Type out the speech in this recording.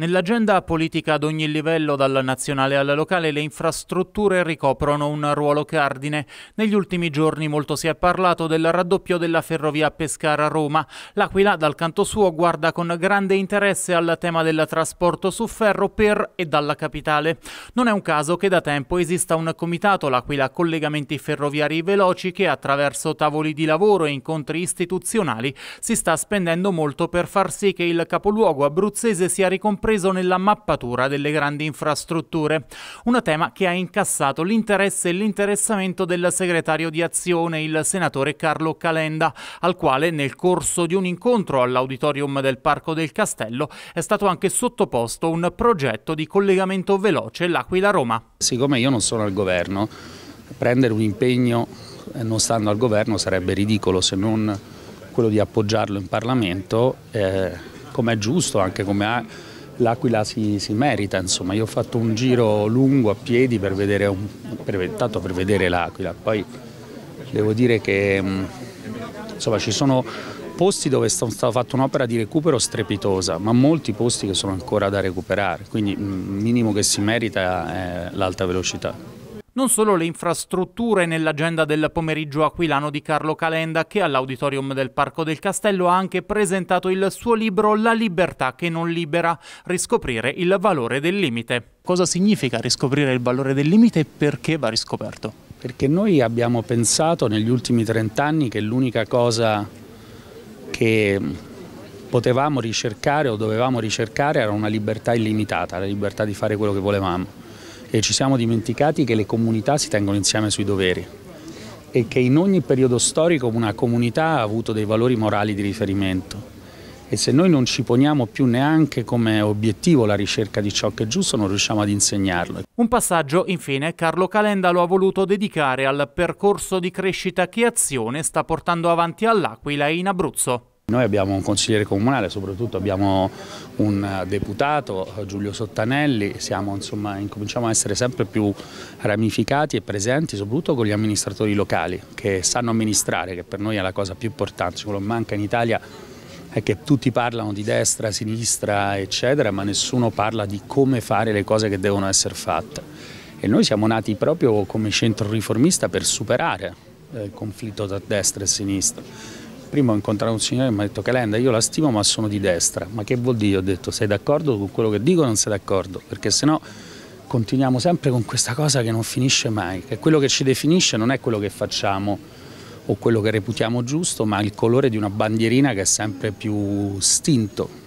Nell'agenda politica ad ogni livello, dalla nazionale alla locale, le infrastrutture ricoprono un ruolo cardine. Negli ultimi giorni molto si è parlato del raddoppio della ferrovia Pescara-Roma. L'Aquila, dal canto suo, guarda con grande interesse al tema del trasporto su ferro per e dalla capitale. Non è un caso che da tempo esista un comitato, l'Aquila Collegamenti Ferroviari Veloci, che attraverso tavoli di lavoro e incontri istituzionali si sta spendendo molto per far sì che il capoluogo abruzzese sia ricompreso compreso nella mappatura delle grandi infrastrutture, un tema che ha incassato l'interesse e l'interessamento del segretario di azione, il senatore Carlo Calenda, al quale nel corso di un incontro all'auditorium del Parco del Castello è stato anche sottoposto un progetto di collegamento veloce L'Aquila-Roma. Siccome io non sono al governo, prendere un impegno eh, non stando al governo sarebbe ridicolo se non quello di appoggiarlo in Parlamento, eh, come è giusto, anche come ha l'Aquila si, si, merita, insomma io ho fatto un giro lungo a piedi per vedere, un, per, tanto per vedere l'Aquila, poi devo dire che insomma, ci sono posti dove è stata fatta un'opera di recupero strepitosa, ma molti posti che sono ancora da recuperare, quindi il minimo che si merita è l'alta velocità non solo le infrastrutture nell'agenda del pomeriggio aquilano di Carlo Calenda, che all'auditorium del Parco del Castello ha anche presentato il suo libro La libertà che non libera, riscoprire il valore del limite. Cosa significa riscoprire il valore del limite e perché va riscoperto? Perché noi abbiamo pensato negli ultimi 30 anni che l'unica cosa che potevamo ricercare o dovevamo ricercare era una libertà illimitata, la libertà di fare quello che volevamo e ci siamo dimenticati che le comunità si tengono insieme sui doveri e che in ogni periodo storico una comunità ha avuto dei valori morali di riferimento e se noi non ci poniamo più neanche come obiettivo la ricerca di ciò che è giusto non riusciamo ad insegnarlo. Un passaggio infine Carlo Calenda lo ha voluto dedicare al percorso di crescita che Azione sta portando avanti all'Aquila e in Abruzzo. Noi abbiamo un consigliere comunale, soprattutto abbiamo un deputato, Giulio Sottanelli, siamo, insomma, incominciamo a essere sempre più ramificati e presenti, soprattutto con gli amministratori locali che sanno amministrare, che per noi è la cosa più importante, quello che manca in Italia è che tutti parlano di destra, sinistra, eccetera, ma nessuno parla di come fare le cose che devono essere fatte. E noi siamo nati proprio come centro riformista per superare eh, il conflitto tra destra e sinistra Prima ho incontrato un signore che mi ha detto Calenda, io la stimo ma sono di destra. Ma che vuol dire? Ho detto sei d'accordo con quello che dico o non sei d'accordo? Perché sennò continuiamo sempre con questa cosa che non finisce mai, che quello che ci definisce non è quello che facciamo o quello che reputiamo giusto, ma il colore di una bandierina che è sempre più stinto,